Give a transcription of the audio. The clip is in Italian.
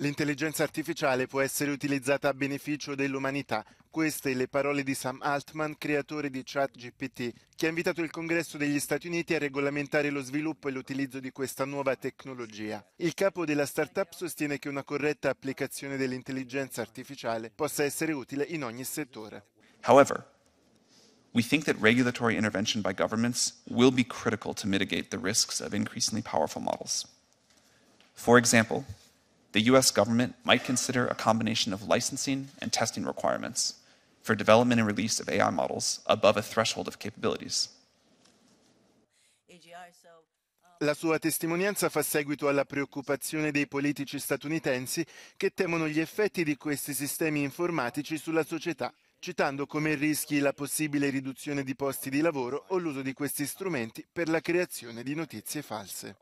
L'intelligenza artificiale può essere utilizzata a beneficio dell'umanità. Queste le parole di Sam Altman, creatore di ChatGPT, che ha invitato il Congresso degli Stati Uniti a regolamentare lo sviluppo e l'utilizzo di questa nuova tecnologia. Il capo della startup sostiene che una corretta applicazione dell'intelligenza artificiale possa essere utile in ogni settore. However, we think that regulatory intervention by governments will be critical to mitigate the risks of increasingly powerful models. For example, the US government might consider a combination of licensing and testing requirements for development and release of AI models above a threshold of capabilities. Um, la sua testimonianza fa seguito alla preoccupazione dei politici statunitensi che temono gli effetti di questi sistemi informatici sulla società, citando come rischi la possibile riduzione di posti di lavoro o l'uso di questi strumenti per la creazione di notizie false.